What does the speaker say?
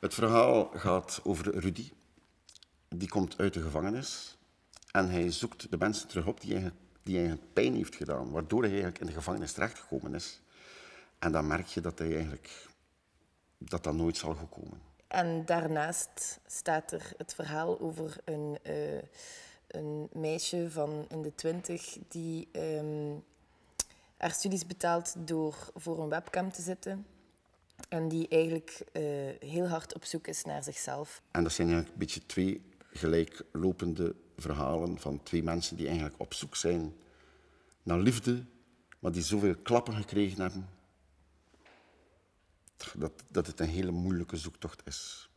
Het verhaal gaat over Rudy. Die komt uit de gevangenis en hij zoekt de mensen terug op die hij, die hij pijn heeft gedaan, waardoor hij eigenlijk in de gevangenis terechtgekomen is. En dan merk je dat hij eigenlijk dat, dat nooit zal gekomen. En daarnaast staat er het verhaal over een, eh, een meisje van in de twintig die ehm, haar studies betaalt door voor een webcam te zitten en die eigenlijk eh, heel hard op zoek is naar zichzelf. En dat zijn eigenlijk een beetje twee gelijklopende verhalen van twee mensen die eigenlijk op zoek zijn naar liefde, maar die zoveel klappen gekregen hebben dat, dat het een hele moeilijke zoektocht is.